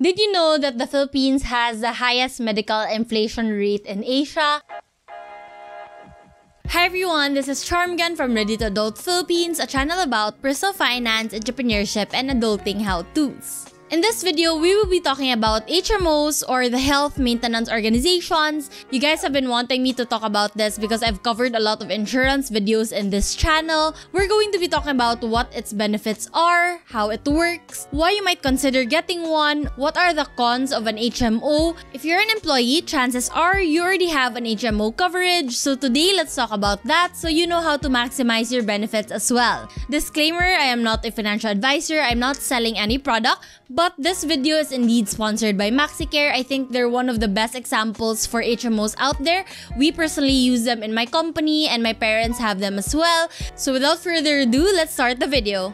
Did you know that the Philippines has the highest medical inflation rate in Asia? Hi everyone, this is Charmgan from Ready to Adult Philippines, a channel about personal finance, entrepreneurship, and adulting how-tos. In this video, we will be talking about HMOs or the health maintenance organizations. You guys have been wanting me to talk about this because I've covered a lot of insurance videos in this channel. We're going to be talking about what its benefits are, how it works, why you might consider getting one, what are the cons of an HMO. If you're an employee, chances are you already have an HMO coverage. So today, let's talk about that so you know how to maximize your benefits as well. Disclaimer, I am not a financial advisor. I'm not selling any product. But this video is indeed sponsored by MaxiCare. I think they're one of the best examples for HMOs out there. We personally use them in my company and my parents have them as well. So without further ado, let's start the video.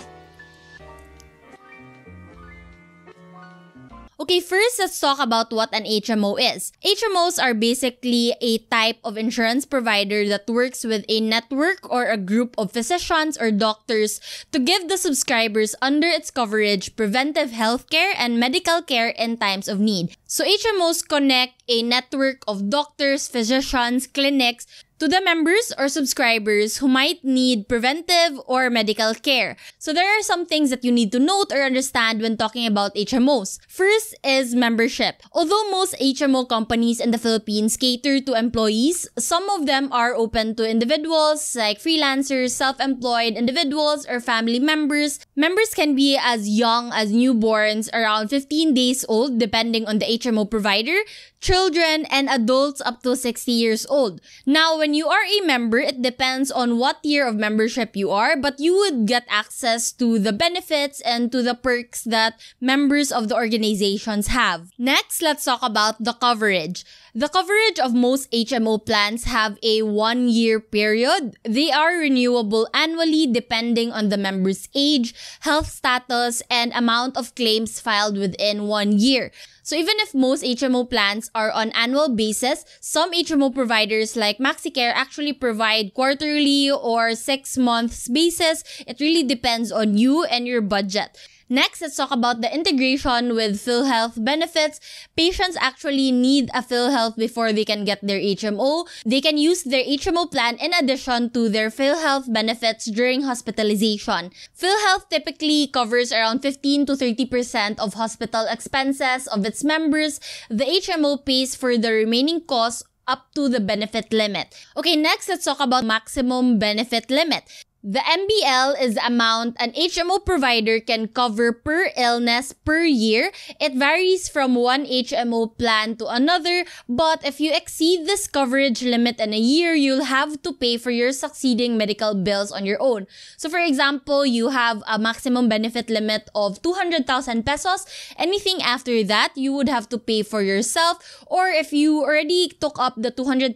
Okay, first, let's talk about what an HMO is. HMOs are basically a type of insurance provider that works with a network or a group of physicians or doctors to give the subscribers under its coverage preventive health care and medical care in times of need. So HMOs connect a network of doctors, physicians, clinics to the members or subscribers who might need preventive or medical care. So there are some things that you need to note or understand when talking about HMOs. First is membership. Although most HMO companies in the Philippines cater to employees, some of them are open to individuals like freelancers, self-employed individuals, or family members. Members can be as young as newborns around 15 days old depending on the HMO provider, children, and adults up to 60 years old. Now, when you are a member, it depends on what year of membership you are, but you would get access to the benefits and to the perks that members of the organizations have. Next, let's talk about the coverage. The coverage of most HMO plans have a one-year period. They are renewable annually depending on the member's age, health status, and amount of claims filed within one year. So even if most HMO plans are on annual basis, some HMO providers like MaxiCare actually provide quarterly or six months basis. It really depends on you and your budget. Next, let's talk about the integration with PhilHealth benefits. Patients actually need a PhilHealth before they can get their HMO. They can use their HMO plan in addition to their PhilHealth benefits during hospitalization. PhilHealth typically covers around 15 to 30% of hospital expenses of its members. The HMO pays for the remaining costs up to the benefit limit. Okay, next, let's talk about maximum benefit limit. The MBL is the amount an HMO provider can cover per illness per year. It varies from one HMO plan to another, but if you exceed this coverage limit in a year, you'll have to pay for your succeeding medical bills on your own. So for example, you have a maximum benefit limit of 200,000 pesos. Anything after that, you would have to pay for yourself. Or if you already took up the 200,000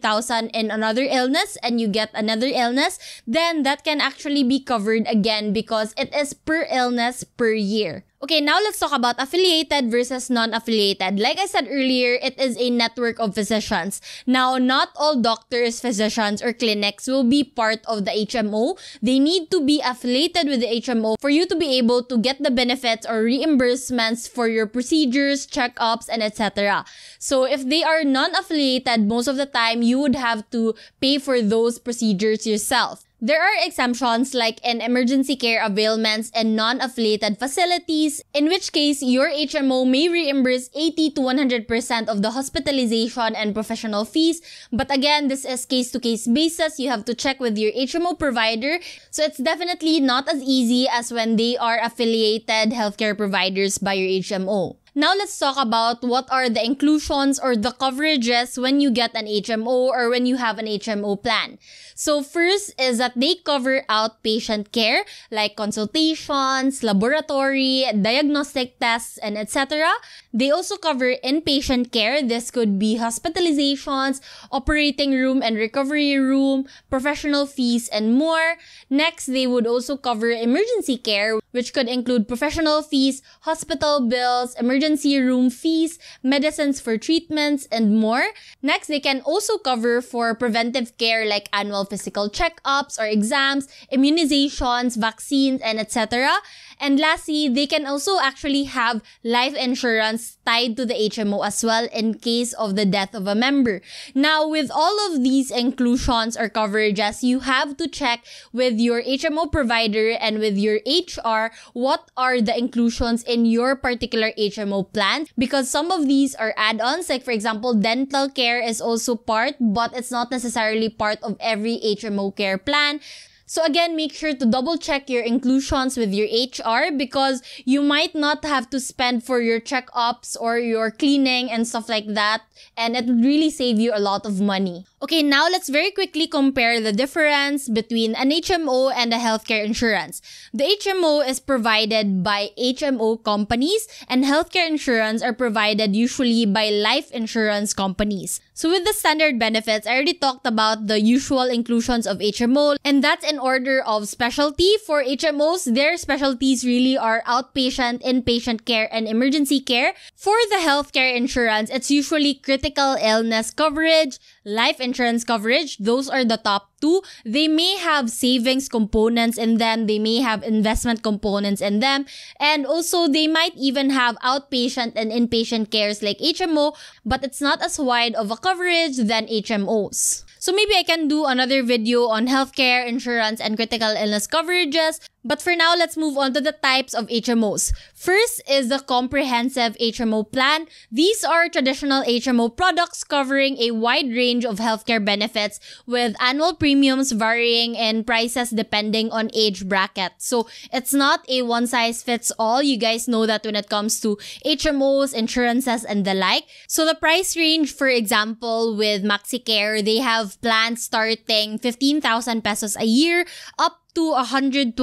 in another illness and you get another illness, then that can actually actually be covered again because it is per illness per year. Okay, now let's talk about affiliated versus non-affiliated. Like I said earlier, it is a network of physicians. Now, not all doctors, physicians, or clinics will be part of the HMO. They need to be affiliated with the HMO for you to be able to get the benefits or reimbursements for your procedures, checkups, and etc. So if they are non-affiliated, most of the time you would have to pay for those procedures yourself. There are exemptions like in emergency care availments and non-affiliated facilities, in which case your HMO may reimburse 80 to 100% of the hospitalization and professional fees. But again, this is case-to-case basis. You have to check with your HMO provider. So it's definitely not as easy as when they are affiliated healthcare providers by your HMO. Now let's talk about what are the inclusions or the coverages when you get an HMO or when you have an HMO plan. So first is that they cover outpatient care like consultations, laboratory, diagnostic tests, and etc. They also cover inpatient care. This could be hospitalizations, operating room and recovery room, professional fees, and more. Next, they would also cover emergency care, which could include professional fees, hospital bills, emergency emergency room fees, medicines for treatments, and more. Next, they can also cover for preventive care like annual physical checkups or exams, immunizations, vaccines, and etc. And lastly, they can also actually have life insurance tied to the HMO as well in case of the death of a member. Now, with all of these inclusions or coverages, you have to check with your HMO provider and with your HR what are the inclusions in your particular HMO plan because some of these are add-ons like for example dental care is also part but it's not necessarily part of every HMO care plan. So again, make sure to double check your inclusions with your HR because you might not have to spend for your checkups or your cleaning and stuff like that. And it would really save you a lot of money. Okay, now let's very quickly compare the difference between an HMO and a healthcare insurance. The HMO is provided by HMO companies and healthcare insurance are provided usually by life insurance companies. So with the standard benefits, I already talked about the usual inclusions of HMO and that's in order of specialty. For HMOs, their specialties really are outpatient, inpatient care, and emergency care. For the healthcare insurance, it's usually critical illness coverage, life insurance coverage. Those are the top two. They may have savings components in them. They may have investment components in them. And also they might even have outpatient and inpatient cares like HMO, but it's not as wide of a coverage than HMOs. So maybe I can do another video on healthcare, insurance, and critical illness coverages. But for now, let's move on to the types of HMOs. First is the comprehensive HMO plan. These are traditional HMO products covering a wide range of healthcare benefits with annual premiums varying in prices depending on age bracket. So it's not a one size fits all. You guys know that when it comes to HMOs, insurances, and the like. So the price range, for example, with MaxiCare, they have plans starting 15,000 pesos a year up to 112,000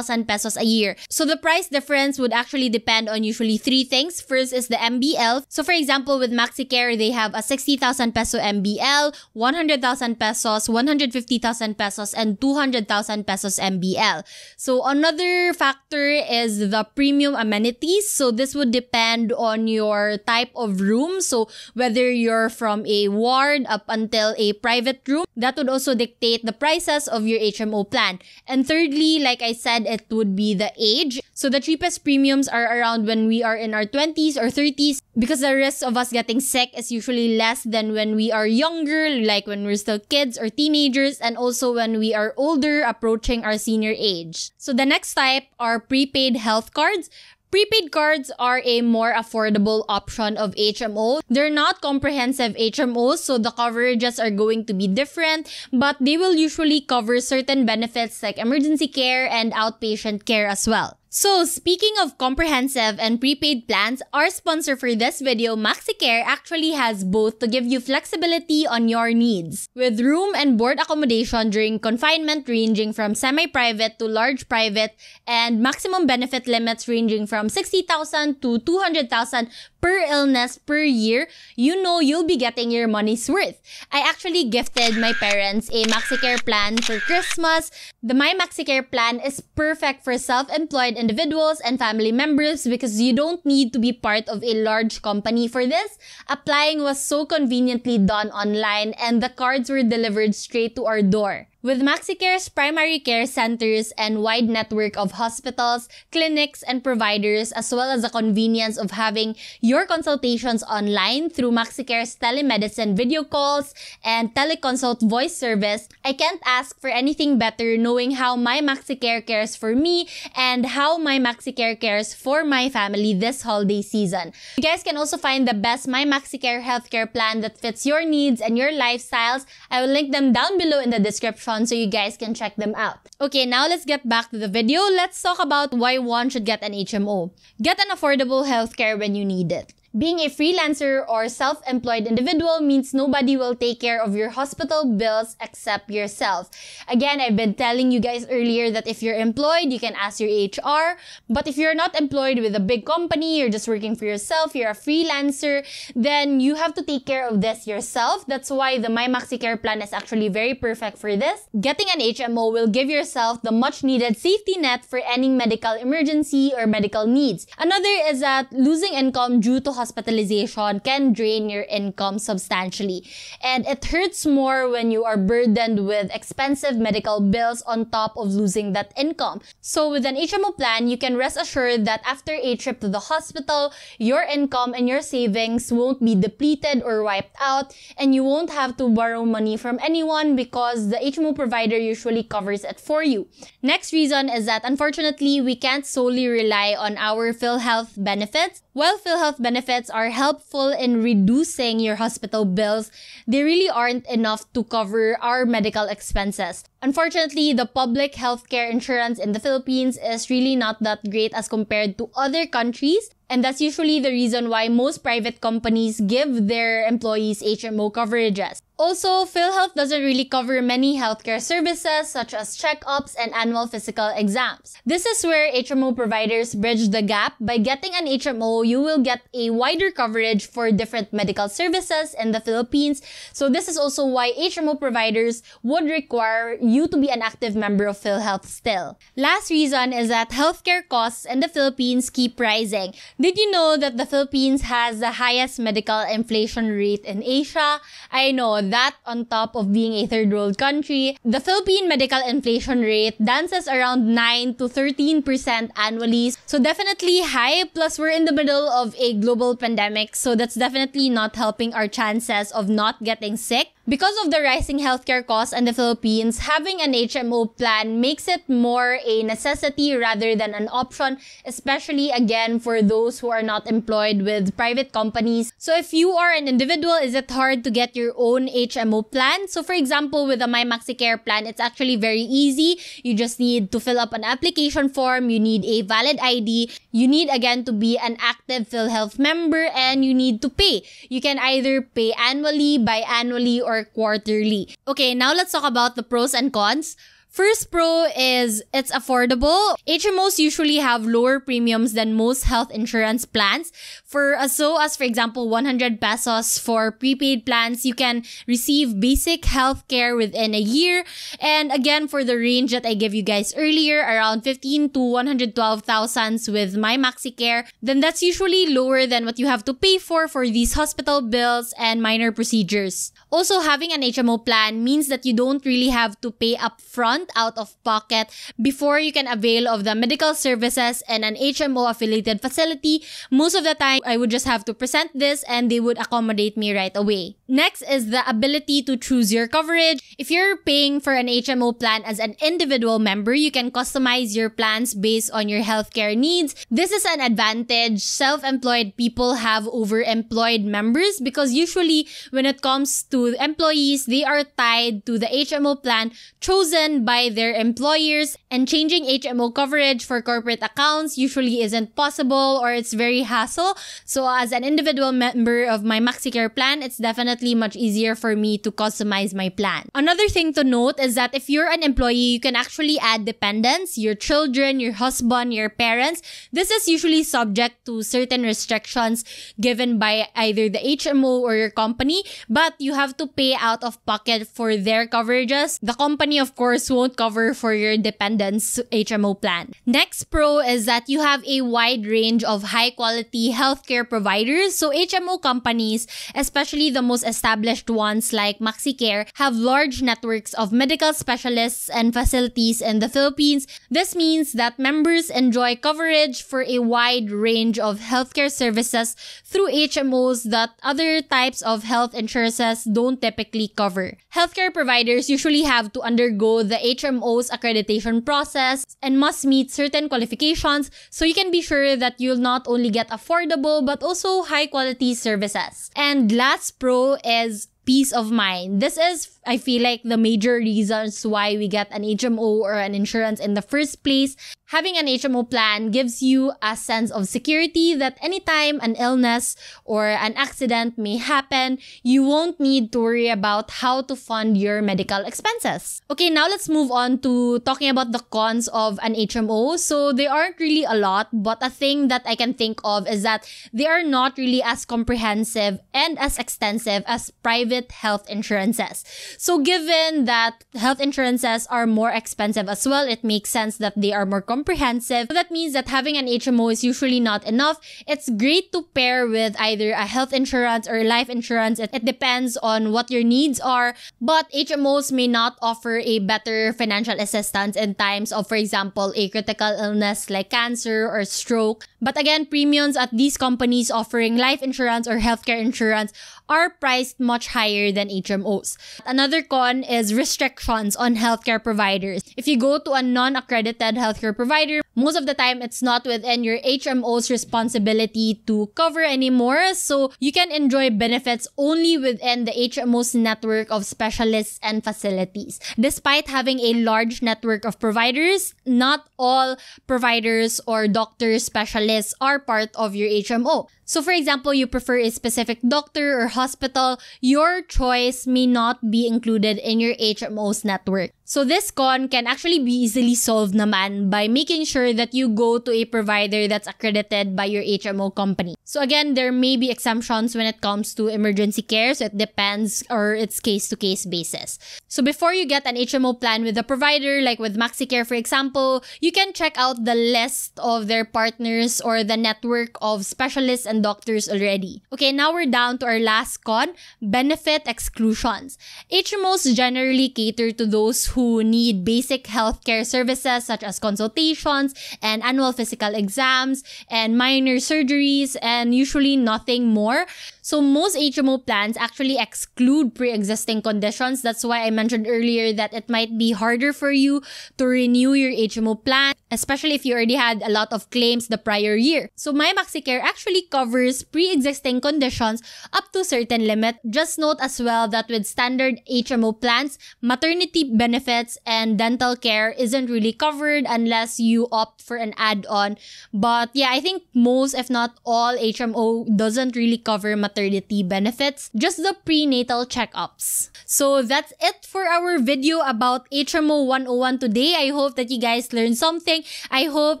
pesos a year. So the price difference would actually depend on usually three things. First is the MBL. So for example, with MaxiCare, they have a 60,000 peso MBL, 100,000 pesos, 150,000 pesos, and 200,000 pesos MBL. So another factor is the premium amenities. So this would depend on your type of room. So whether you're from a ward up until a private room, that would also dictate the prices of your HMO plan. And and thirdly, like I said, it would be the age. So the cheapest premiums are around when we are in our 20s or 30s because the risk of us getting sick is usually less than when we are younger, like when we're still kids or teenagers, and also when we are older, approaching our senior age. So the next type are prepaid health cards. Prepaid cards are a more affordable option of HMO. They're not comprehensive HMOs, so the coverages are going to be different, but they will usually cover certain benefits like emergency care and outpatient care as well. So, speaking of comprehensive and prepaid plans, our sponsor for this video, MaxiCare, actually has both to give you flexibility on your needs, with room and board accommodation during confinement ranging from semi-private to large private, and maximum benefit limits ranging from 60,000 to 200,000 per illness per year, you know you'll be getting your money's worth. I actually gifted my parents a MaxiCare plan for Christmas. The My MaxiCare plan is perfect for self-employed individuals and family members because you don't need to be part of a large company for this. Applying was so conveniently done online and the cards were delivered straight to our door. With MaxiCare's primary care centers and wide network of hospitals, clinics, and providers, as well as the convenience of having your consultations online through MaxiCare's telemedicine video calls and teleconsult voice service, I can't ask for anything better knowing how my MaxiCare cares for me and how my MaxiCare cares for my family this holiday season. You guys can also find the best My MaxiCare healthcare plan that fits your needs and your lifestyles. I will link them down below in the description on so you guys can check them out. Okay, now let's get back to the video. Let's talk about why one should get an HMO. Get an affordable healthcare when you need it. Being a freelancer or self-employed individual means nobody will take care of your hospital bills except yourself. Again, I've been telling you guys earlier that if you're employed, you can ask your HR. But if you're not employed with a big company, you're just working for yourself, you're a freelancer, then you have to take care of this yourself. That's why the My Care plan is actually very perfect for this. Getting an HMO will give yourself the much needed safety net for any medical emergency or medical needs. Another is that losing income due to hospital hospitalization can drain your income substantially. And it hurts more when you are burdened with expensive medical bills on top of losing that income. So with an HMO plan, you can rest assured that after a trip to the hospital, your income and your savings won't be depleted or wiped out, and you won't have to borrow money from anyone because the HMO provider usually covers it for you. Next reason is that unfortunately, we can't solely rely on our PhilHealth benefits while PhilHealth benefits are helpful in reducing your hospital bills, they really aren't enough to cover our medical expenses. Unfortunately, the public healthcare insurance in the Philippines is really not that great as compared to other countries. And that's usually the reason why most private companies give their employees HMO coverages. Also, PhilHealth doesn't really cover many healthcare services such as checkups and annual physical exams. This is where HMO providers bridge the gap. By getting an HMO, you will get a wider coverage for different medical services in the Philippines. So this is also why HMO providers would require you to be an active member of PhilHealth still. Last reason is that healthcare costs in the Philippines keep rising. Did you know that the Philippines has the highest medical inflation rate in Asia? I know that on top of being a third world country, the Philippine medical inflation rate dances around 9 to 13% annually. So definitely high, plus we're in the middle of a global pandemic, so that's definitely not helping our chances of not getting sick. Because of the rising healthcare costs in the Philippines, having an HMO plan makes it more a necessity rather than an option, especially again for those who are not employed with private companies. So if you are an individual, is it hard to get your own HMO plan? So for example, with the MyMaxicare plan, it's actually very easy. You just need to fill up an application form, you need a valid ID, you need again to be an active PhilHealth member, and you need to pay. You can either pay annually, biannually, or quarterly. Okay, now let's talk about the pros and cons. First pro is it's affordable. HMOs usually have lower premiums than most health insurance plans. For as so as, for example, 100 pesos for prepaid plans, you can receive basic health care within a year. And again, for the range that I gave you guys earlier, around 15 to 112 thousands with my maxi care, then that's usually lower than what you have to pay for for these hospital bills and minor procedures. Also, having an HMO plan means that you don't really have to pay upfront month out of pocket before you can avail of the medical services and an HMO affiliated facility. Most of the time, I would just have to present this and they would accommodate me right away. Next is the ability to choose your coverage. If you're paying for an HMO plan as an individual member, you can customize your plans based on your healthcare needs. This is an advantage self-employed people have over employed members because usually when it comes to employees, they are tied to the HMO plan chosen by their employers and changing HMO coverage for corporate accounts usually isn't possible or it's very hassle. So as an individual member of my MaxiCare plan, it's definitely much easier for me to customize my plan. Another thing to note is that if you're an employee, you can actually add dependents, your children, your husband, your parents. This is usually subject to certain restrictions given by either the HMO or your company, but you have to pay out of pocket for their coverages. The company, of course, will won't cover for your dependents HMO plan. Next pro is that you have a wide range of high quality healthcare providers. So HMO companies, especially the most established ones like MaxiCare, have large networks of medical specialists and facilities in the Philippines. This means that members enjoy coverage for a wide range of healthcare services through HMOs that other types of health insurances don't typically cover. Healthcare providers usually have to undergo the HMO's accreditation process and must meet certain qualifications so you can be sure that you'll not only get affordable but also high quality services. And last pro is peace of mind. This is I feel like the major reasons why we get an HMO or an insurance in the first place. Having an HMO plan gives you a sense of security that anytime an illness or an accident may happen, you won't need to worry about how to fund your medical expenses. Okay, now let's move on to talking about the cons of an HMO. So they aren't really a lot, but a thing that I can think of is that they are not really as comprehensive and as extensive as private health insurances. So given that health insurances are more expensive as well, it makes sense that they are more comprehensive. that means that having an HMO is usually not enough. It's great to pair with either a health insurance or life insurance. It, it depends on what your needs are, but HMOs may not offer a better financial assistance in times of, for example, a critical illness like cancer or stroke. But again, premiums at these companies offering life insurance or healthcare insurance are priced much higher than HMOs. Another con is restrictions on healthcare providers. If you go to a non accredited healthcare provider, most of the time it's not within your HMO's responsibility to cover anymore. So you can enjoy benefits only within the HMO's network of specialists and facilities. Despite having a large network of providers, not all providers or doctors specialists are part of your HMO. So for example, you prefer a specific doctor or hospital, your choice may not be included in your HMO's network. So this con can actually be easily solved naman by making sure that you go to a provider that's accredited by your HMO company. So again, there may be exemptions when it comes to emergency care, so it depends or it's case to case basis. So before you get an HMO plan with a provider, like with MaxiCare for example, you can check out the list of their partners or the network of specialists and doctors already. Okay, now we're down to our last con, benefit exclusions. HMOs generally cater to those who who need basic healthcare services such as consultations and annual physical exams and minor surgeries and usually nothing more. So most HMO plans actually exclude pre-existing conditions. That's why I mentioned earlier that it might be harder for you to renew your HMO plan, especially if you already had a lot of claims the prior year. So my MaxiCare actually covers pre-existing conditions up to certain limit. Just note as well that with standard HMO plans, maternity benefits and dental care isn't really covered unless you opt for an add-on. But yeah, I think most, if not all, HMO doesn't really cover maternity maternity benefits, just the prenatal checkups. So that's it for our video about HMO 101 today. I hope that you guys learned something. I hope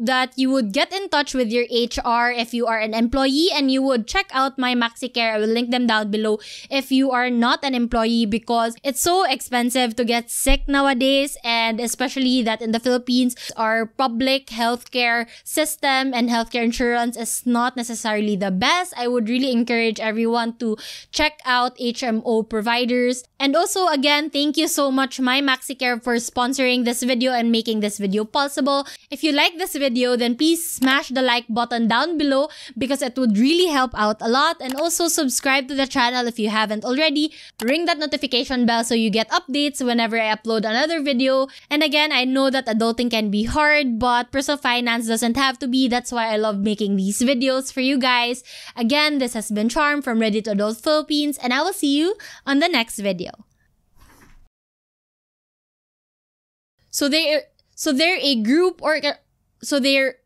that you would get in touch with your HR if you are an employee and you would check out my MaxiCare. I will link them down below if you are not an employee because it's so expensive to get sick nowadays and especially that in the Philippines, our public healthcare system and healthcare insurance is not necessarily the best. I would really encourage everyone everyone to check out HMO providers. And also, again, thank you so much, My MaxiCare, for sponsoring this video and making this video possible. If you like this video, then please smash the like button down below because it would really help out a lot. And also, subscribe to the channel if you haven't already. Ring that notification bell so you get updates whenever I upload another video. And again, I know that adulting can be hard, but personal finance doesn't have to be. That's why I love making these videos for you guys. Again, this has been Charm from Reddit Adult Philippines, and I will see you on the next video. So they so they're a group or so they're